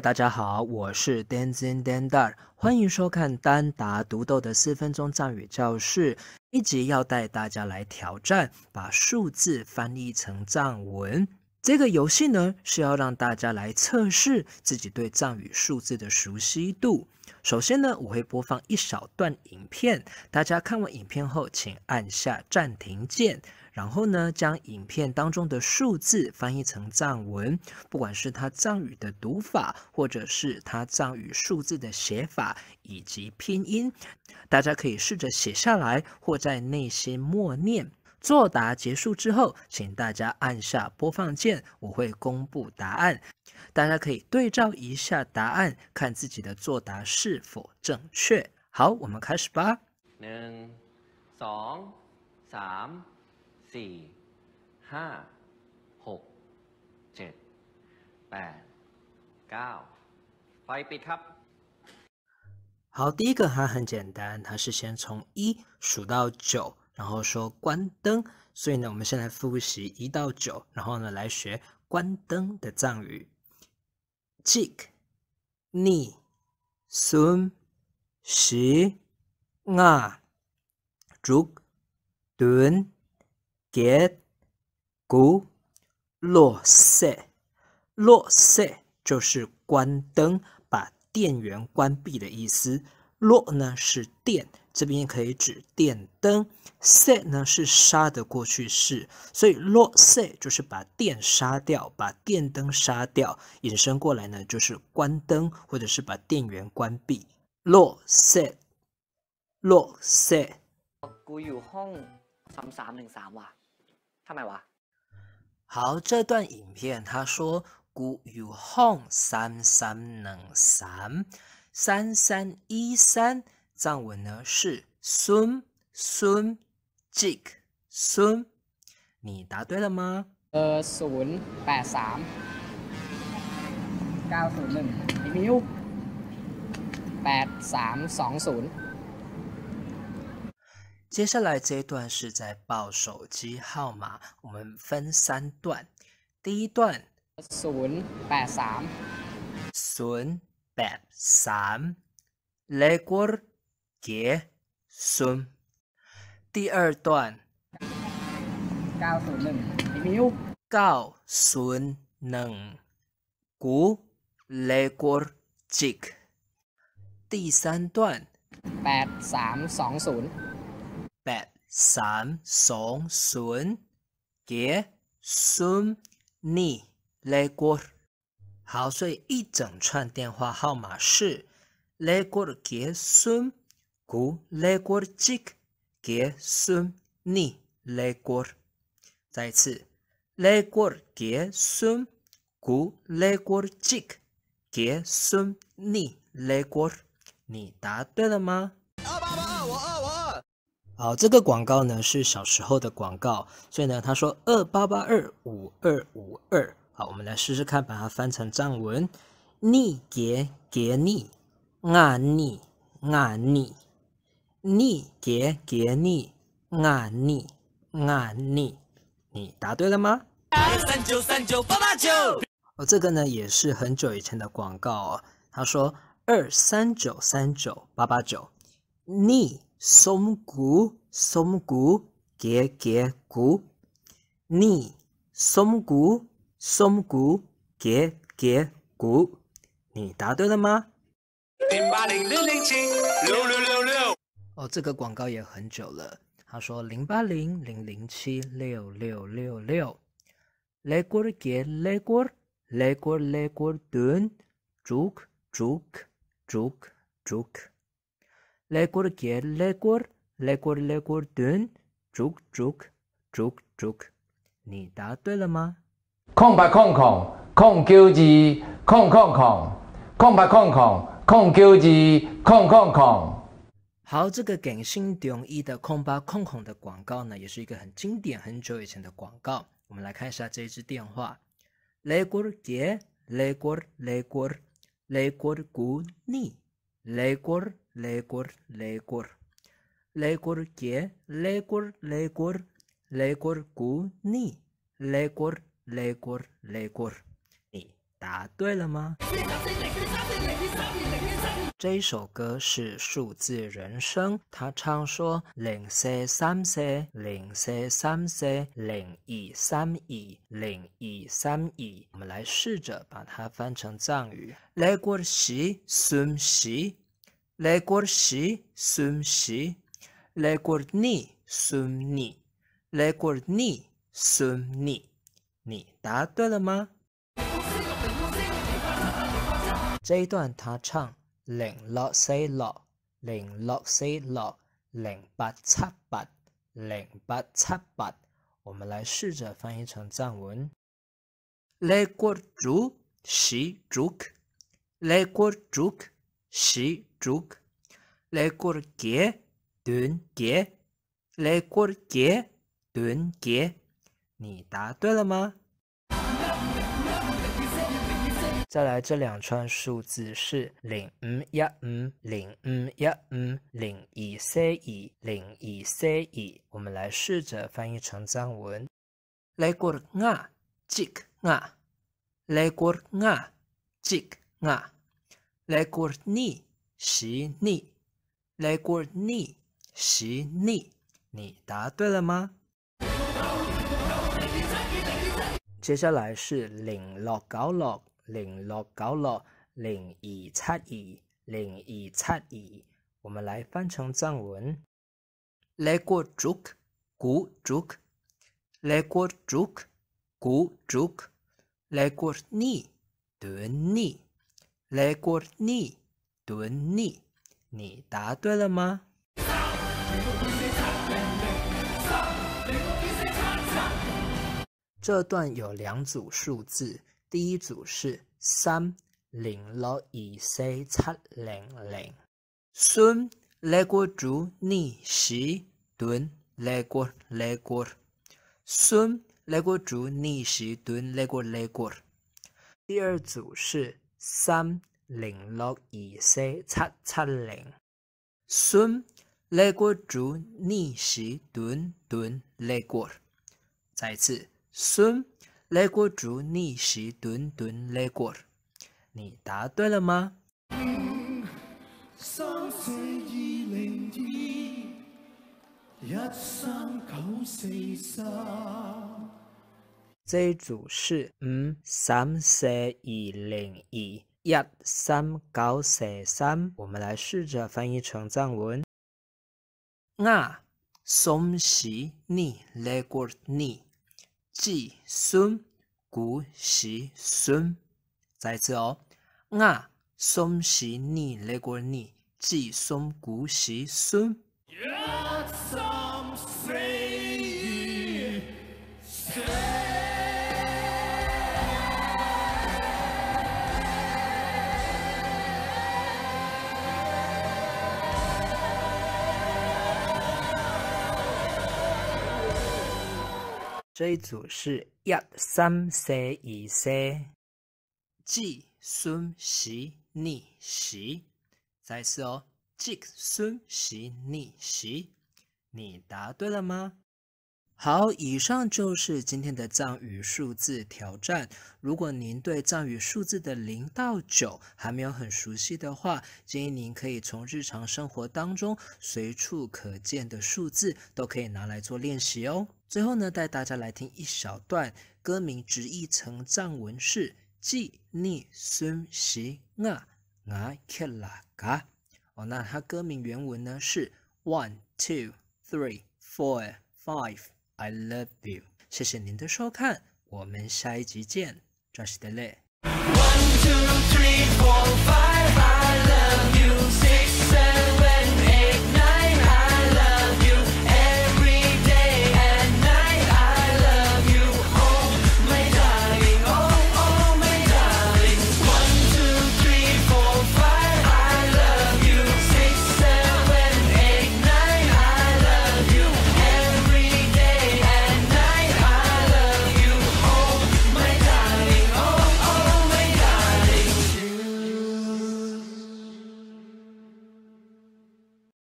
大家好，我是 d a n z i n d a n d a r 欢迎收看单打独斗的四分钟藏语教室。一集要带大家来挑战，把数字翻译成藏文。这个游戏呢是要让大家来测试自己对藏语数字的熟悉度。首先呢，我会播放一小段影片，大家看完影片后，请按下暂停键。然后呢，将影片当中的数字翻译成藏文，不管是它藏语的读法，或者是它藏语数字的写法以及拼音，大家可以试着写下来或在内心默念。作答结束之后，请大家按下播放键，我会公布答案，大家可以对照一下答案，看自己的作答是否正确。好，我们开始吧。一、二、三。四、五、六、七、八、九，ไฟปิดครับ。好，第一个它很简单，它是先从一数到九，然后说关灯。所以呢，我们先来复习一到九，然后呢来学关灯的藏语。c h e c k ni sum shi nga zhu dun g e 落色，落色就是关灯，把电源关闭的意思。落呢是电，这边可以指电灯。色呢是杀的过去式，所以落色就是把电杀掉，把电灯杀掉。引申过来呢，就是关灯，或者是把电源关闭。落色，落色。我有空三三零三哇。他卖我好，这段影片他说“古如红三三零三三三一三”，藏文呢是“孙孙吉孙”。你答对了吗？呃，零八三九零一零八三二零。接下来这一段是在报手机号码，我们分三段。第一段：零八三零八三雷果杰孙。第二段：九零九零九零一古雷果吉第三段：八三二零。八三二零，杰孙尼来过。好，所以一整串电话号码是雷果尔杰孙古雷果尔杰杰孙尼雷果再次，雷果尔杰孙古雷果尔杰杰孙尼雷你答对了吗？好，这个广告呢是小时候的广告，所以呢，他说二八八二五二五二。好，我们来试试看，把它翻成藏文。你杰杰你啊你啊你，你杰杰你啊你啊你。你答对了吗？三九三九八八九。哦，这个呢也是很久以前的广告哦。他说二三九三九八八九。你松骨松骨结结骨，你松骨松骨结结骨，你答对了吗？零八零六零七六六六六。哦，这个广告也很久了。他说零八零零零七六六六六。雷过雷过雷过雷过蹲，住住住住。雷过的电，雷过，雷过，雷过电，冲，冲，冲，冲。你答对了吗？空白空空，空九二，空空空，空白空空，空九二，空空空。好，这个更新中义的空白空空的广告呢，也是一个很经典、很久以前的广告。我们来看一下这一支电话。雷过的电，雷过，雷过，雷过的你。Lekor, lekor, lekor. Lekor kie, lekor, lekor, lekor ku ni. Lekor, lekor, lekor. lekor. 答对了吗？这一首歌是数字人生，他唱说零四三四零四三四零一三一零一三一。我们来试着把它翻成藏语。来过西孙西，来过西孙西，来过你孙你，来过你孙你。你答对了吗？这段他唱：零六四六，零六四六，零八七八，零八七八。我们来试着翻译成藏文：勒过主是 u 勒 g e 是 e 勒过结顿结，勒 u 结 ge，你答对了吗？再来这两串数字是零五一五零五一五零一三一零一三一，我们来试着翻译成藏文。来过我，吉我，来过我，吉我，来过你，时你，来过你，时你，你答对了吗？接下来是零六九六。零六九六零二七二零二七二，我们来翻成藏文。你过 r 过竹，你过竹，过竹，你过你，对，你，你过你，对，你，你答对了吗？这段有两组数字。第一组是三零六二四七零零，孙那个猪逆是蹲那个那个，孙那个猪逆是蹲那个那个。第二组是三零六二四七七零，孙那个猪逆是蹲蹲那个，再次孙。那个组你是顿顿来过，你答对了吗？三这一组是五三四二零二一三九四三，我们来试着翻译成藏文。啊，松喜你，来过你。子孙，古是孙。再次哦，啊，送是你那个你，子孙古是孙。这一组是一三四二四，季孙袭逆袭，再次哦，季孙袭逆袭，你答对了吗？好，以上就是今天的藏语数字挑战。如果您对藏语数字的零到九还没有很熟悉的话，建议您可以从日常生活当中随处可见的数字都可以拿来做练习哦。最后呢，带大家来听一小段，歌名直译成藏文是季尼孙西啊啊杰拉嘎”。哦，那它歌名原文呢是 one two three four five I love you。谢谢您的收看，我们下一集见，扎西德勒。